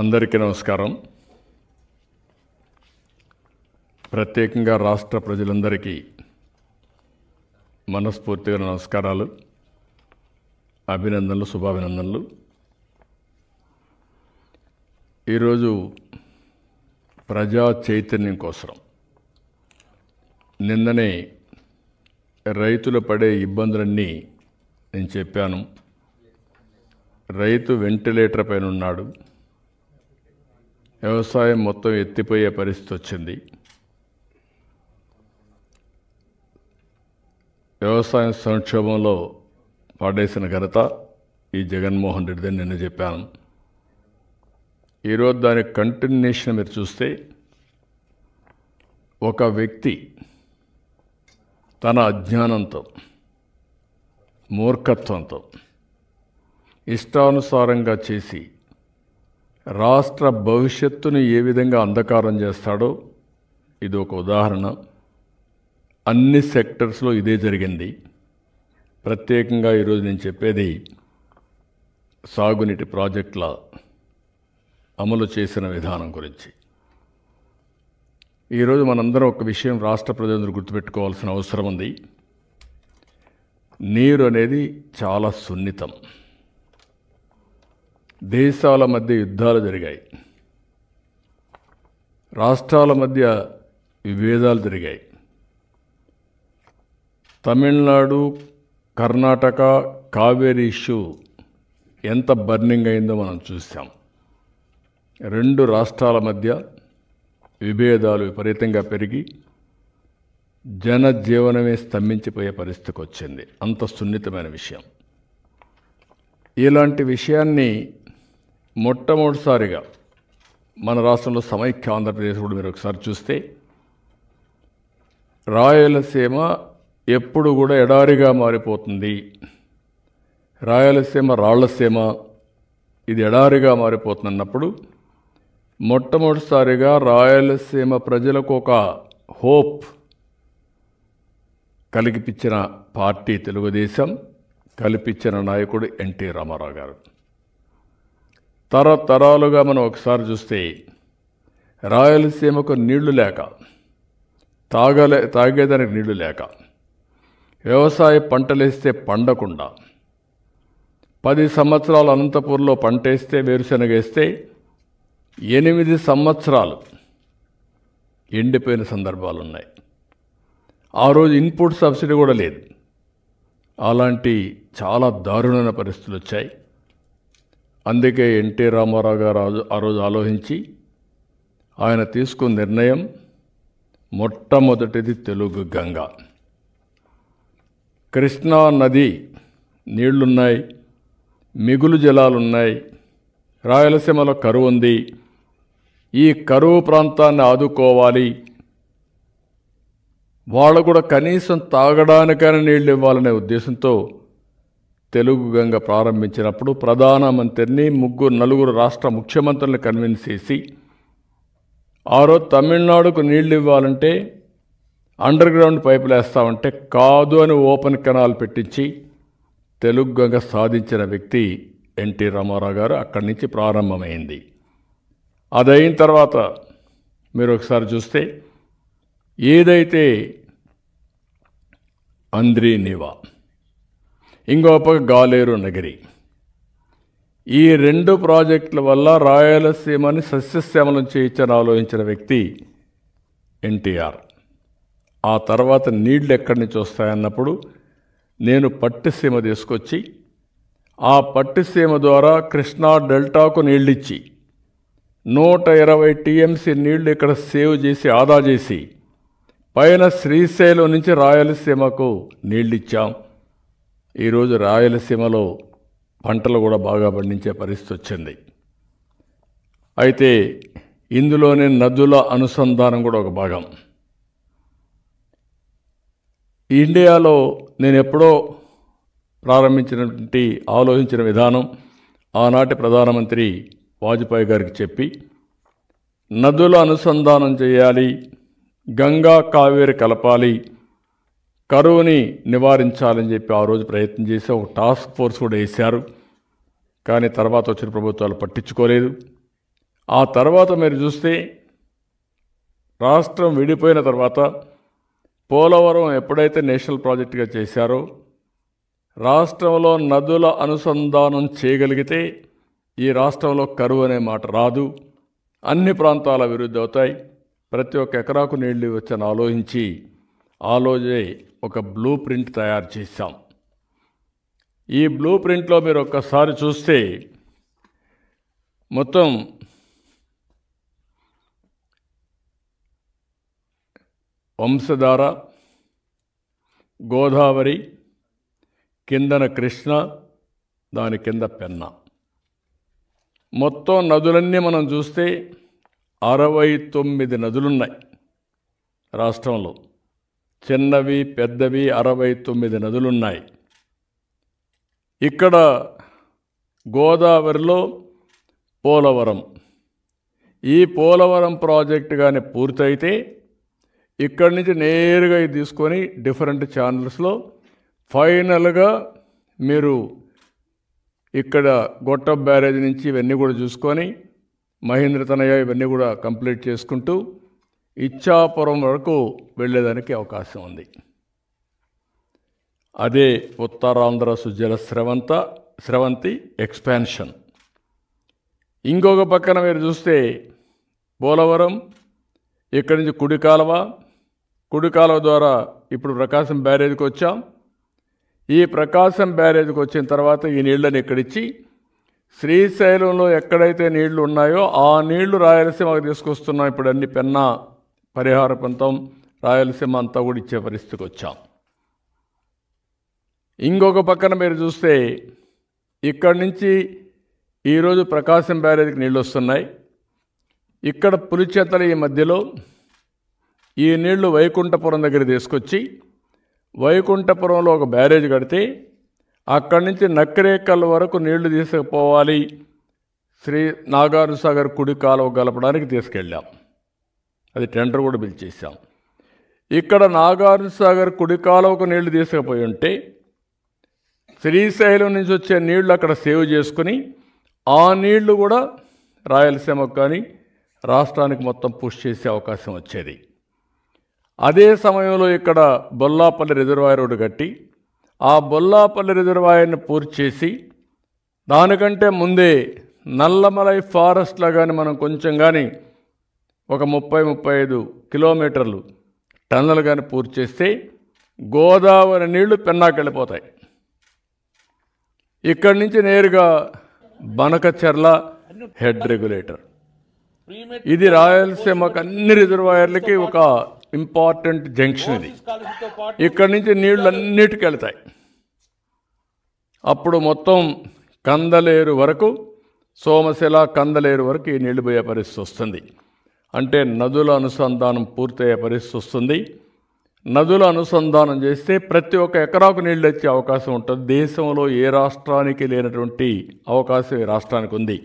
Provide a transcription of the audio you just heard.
అందరికీ నమస్కారం ప్రత్యేకంగా రాష్ట్ర ప్రజలందరికీ మనస్ఫూర్తిగా నమస్కారాలు అభినందనలు శుభాభినందనలు ఈరోజు ప్రజా చైతన్యం కోసం నిన్ననే రైతులు పడే ఇబ్బందులన్నీ నేను చెప్పాను రైతు వెంటిలేటర్ పైన ఉన్నాడు వ్యవసాయం మొత్తం ఎత్తిపోయే పరిస్థితి వచ్చింది వ్యవసాయం సంక్షోభంలో పాడేసిన ఘనత ఈ జగన్మోహన్ రెడ్డిదని నిన్న చెప్పాను ఈరోజు దాని కంటిన్యూషన్ మీరు చూస్తే ఒక వ్యక్తి తన అజ్ఞానంతో మూర్ఖత్వంతో ఇష్టానుసారంగా చేసి రాష్ట్ర భవిష్యత్తుని ఏ విధంగా అంధకారం చేస్తాడో ఇది ఒక ఉదాహరణ అన్ని సెక్టర్స్లో ఇదే జరిగింది ప్రత్యేకంగా ఈరోజు నేను చెప్పేది సాగునీటి ప్రాజెక్టుల అమలు చేసిన విధానం గురించి ఈరోజు మనందరం ఒక విషయం రాష్ట్ర ప్రజలందరూ గుర్తుపెట్టుకోవాల్సిన అవసరం ఉంది నీరు అనేది చాలా సున్నితం దేశాల మధ్య యుద్ధాలు జరిగాయి రాష్ట్రాల మధ్య విభేదాలు జరిగాయి తమిళనాడు కర్ణాటక కావేరీ ఇష్యూ ఎంత బర్నింగ్ అయిందో మనం చూసాం రెండు రాష్ట్రాల మధ్య విభేదాలు విపరీతంగా పెరిగి జనజీవనమే స్తంభించిపోయే పరిస్థితికి వచ్చింది అంత సున్నితమైన విషయం ఇలాంటి విషయాన్ని మొట్టమొదటిసారిగా మన రాష్ట్రంలో సమైక్య ఆంధ్రప్రదేశ్ కూడా మీరు ఒకసారి చూస్తే రాయలసీమ ఎప్పుడు కూడా ఎడారిగా మారిపోతుంది రాయలసీమ రాళ్లసీమ ఇది ఎడారిగా మారిపోతుందన్నప్పుడు మొట్టమొదటిసారిగా రాయలసీమ ప్రజలకు ఒక హోప్ కలిగిపించిన పార్టీ తెలుగుదేశం కల్పించిన నాయకుడు ఎన్టీ రామారావు గారు తరతరాలుగా మనం ఒకసారి చూస్తే రాయలసీమకు నీళ్లు లేక తాగలే తాగేదానికి నీళ్లు లేక వ్యవసాయ పంటలేస్తే పండకుండా పది సంవత్సరాలు అనంతపూర్లో పంట వేస్తే వేస్తే ఎనిమిది సంవత్సరాలు ఎండిపోయిన సందర్భాలు ఉన్నాయి ఆ రోజు ఇన్పుట్ సబ్సిడీ కూడా లేదు అలాంటి చాలా దారుణమైన పరిస్థితులు వచ్చాయి అందుకే ఎన్టీ రామారావు గారు ఆ రోజు ఆలోచించి ఆయన తీసుకున్న నిర్ణయం మొట్టమొదటిది తెలుగు గంగ కృష్ణా నది నీళ్లున్నాయి మిగులు జలాలున్నాయి రాయలసీమలో కరువు ఉంది ఈ కరువు ప్రాంతాన్ని ఆదుకోవాలి వాళ్ళు కూడా కనీసం తాగడానికైనా నీళ్ళు ఇవ్వాలనే ఉద్దేశంతో తెలుగు గంగ ప్రారంభించినప్పుడు ప్రధానమంత్రిని ముగ్గురు నలుగురు రాష్ట్ర ముఖ్యమంత్రులను కన్విన్స్ చేసి ఆ రోజు తమిళనాడుకు నీళ్లు ఇవ్వాలంటే అండర్ గ్రౌండ్ పైపులు వేస్తామంటే కాదు అని ఓపెన్ కెనాల్ పెట్టించి తెలుగు గంగ సాధించిన వ్యక్తి ఎన్టీ రామారావు గారు అక్కడి నుంచి ప్రారంభమైంది అదైన తర్వాత మీరు ఒకసారి చూస్తే ఏదైతే నివా ఇంకొక గాలేరు నగిరి ఈ రెండు ప్రాజెక్టుల వల్ల రాయలసీమని సస్యశ్యామలం చేయించని ఆలోచించిన వ్యక్తి ఎన్టీఆర్ ఆ తర్వాత నీళ్లు ఎక్కడి నుంచి వస్తాయన్నప్పుడు నేను పట్టిసీమ తీసుకొచ్చి ఆ పట్టిసీమ ద్వారా కృష్ణా డెల్టాకు నీళ్ళిచ్చి నూట ఇరవై టీఎంసీ నీళ్లు ఇక్కడ సేవ్ చేసి ఆదా చేసి పైన శ్రీశైలం నుంచి రాయలసీమకు నీళ్ళిచ్చాం ఈరోజు రాయలసీమలో పంటలు కూడా బాగా పండించే పరిస్థితి వచ్చింది అయితే ఇందులోనే నదుల అనుసంధానం కూడా ఒక భాగం ఇండియాలో నేను ఎప్పుడో ప్రారంభించినటువంటి ఆలోచించిన విధానం ఆనాటి ప్రధానమంత్రి వాజ్పేయి గారికి చెప్పి నదుల అనుసంధానం చేయాలి గంగా కావేరి కలపాలి కరువుని నివారించాలని చెప్పి ఆ రోజు ప్రయత్నం చేసి ఒక టాస్క్ ఫోర్స్ కూడా వేశారు కానీ తర్వాత వచ్చిన ప్రభుత్వాలు పట్టించుకోలేదు ఆ తర్వాత మీరు చూస్తే రాష్ట్రం విడిపోయిన తర్వాత పోలవరం ఎప్పుడైతే నేషనల్ ప్రాజెక్టుగా చేశారో రాష్ట్రంలో నదుల అనుసంధానం చేయగలిగితే ఈ రాష్ట్రంలో కరువు అనే మాట రాదు అన్ని ప్రాంతాల అభివృద్ధి అవుతాయి ప్రతి ఒక్క ఎకరాకు నీళ్లు వచ్చని ఆలోచించి ఆలోచే ఒక బ్లూ ప్రింట్ తయారు చేశాం ఈ బ్లూ ప్రింట్లో మీరు ఒక్కసారి చూస్తే మొత్తం వంశధార గోదావరి కిందన కృష్ణ దాని కింద పెన్న మొత్తం నదులన్నీ మనం చూస్తే అరవై తొమ్మిది నదులున్నాయి రాష్ట్రంలో చిన్నవి పెద్దవి అరవై తొమ్మిది నదులున్నాయి ఇక్కడ గోదావరిలో పోలవరం ఈ పోలవరం ప్రాజెక్ట్ కానీ పూర్తయితే ఇక్కడి నుంచి నేరుగా ఇది తీసుకొని డిఫరెంట్ ఛానల్స్లో ఫైనల్గా మీరు ఇక్కడ గొట్ట బ్యారేజ్ నుంచి ఇవన్నీ కూడా చూసుకొని మహేంద్ర తనయ్య ఇవన్నీ కూడా కంప్లీట్ చేసుకుంటూ ఇచ్చాపురం వరకు వెళ్ళేదానికి అవకాశం ఉంది అదే ఉత్తరాంధ్ర సుజల స్రవంత స్రవంతి ఎక్స్పాన్షన్ ఇంకొక పక్కన మీరు చూస్తే పోలవరం ఇక్కడి నుంచి కుడి కాలువ కుడి కాలువ ద్వారా ఇప్పుడు ప్రకాశం బ్యారేజ్కి వచ్చాం ఈ ప్రకాశం బ్యారేజ్కి వచ్చిన తర్వాత ఈ నీళ్ళని ఇక్కడిచ్చి శ్రీశైలంలో ఎక్కడైతే నీళ్లు ఉన్నాయో ఆ నీళ్లు రాయలసీమకు తీసుకొస్తున్నాం ఇప్పుడు అన్ని పెన్నా పరిహార ప్రాంతం రాయలసీమ అంతా కూడా ఇచ్చే పరిస్థితికి వచ్చాం ఇంకొక పక్కన మీరు చూస్తే ఇక్కడి నుంచి ఈరోజు ప్రకాశం బ్యారేజ్కి నీళ్ళు వస్తున్నాయి ఇక్కడ పులిచేతల ఈ మధ్యలో ఈ నీళ్లు వైకుంఠపురం దగ్గర తీసుకొచ్చి వైకుంఠపురంలో ఒక బ్యారేజ్ కడితే అక్కడి నుంచి నక్రేకల్ వరకు నీళ్లు తీసుకుపోవాలి శ్రీ సాగర్ కుడి కాలువ గలపడానికి తీసుకెళ్ళాం అది టెండర్ కూడా పిలిచేసాం ఇక్కడ నాగార్జున సాగర్ కుడికాలవకు నీళ్లు తీసుకుపోయి ఉంటే శ్రీశైలం నుంచి వచ్చే నీళ్లు అక్కడ సేవ్ చేసుకుని ఆ నీళ్లు కూడా రాయలసీమకు కానీ రాష్ట్రానికి మొత్తం పుష్ చేసే అవకాశం వచ్చేది అదే సమయంలో ఇక్కడ బొల్లాపల్లి రిజర్వాయర్ ఒకటి కట్టి ఆ బొల్లాపల్లి రిజర్వాయర్ని పూర్తి చేసి దానికంటే ముందే నల్లమలై ఫారెస్ట్లో కానీ మనం కొంచెం కానీ ఒక ముప్పై ముప్పై ఐదు కిలోమీటర్లు టన్నులు కానీ పూర్తి చేస్తే గోదావరి నీళ్లు పెన్నాకెళ్ళిపోతాయి ఇక్కడి నుంచి నేరుగా బనకచెర్ల హెడ్ రెగ్యులేటర్ ఇది రాయలసీమకు అన్ని రిజర్వాయర్లకి ఒక ఇంపార్టెంట్ జంక్షన్ ఇది ఇక్కడి నుంచి నీళ్లు అన్నిటికి వెళ్తాయి అప్పుడు మొత్తం కందలేరు వరకు సోమశిల కందలేరు వరకు ఈ నీళ్లు పోయే పరిస్థితి వస్తుంది అంటే నదుల అనుసంధానం పూర్తయ్యే పరిస్థితి వస్తుంది నదుల అనుసంధానం చేస్తే ప్రతి ఒక్క ఎకరాకు నీళ్ళు వచ్చే అవకాశం ఉంటుంది దేశంలో ఏ రాష్ట్రానికి లేనటువంటి అవకాశం ఈ రాష్ట్రానికి ఉంది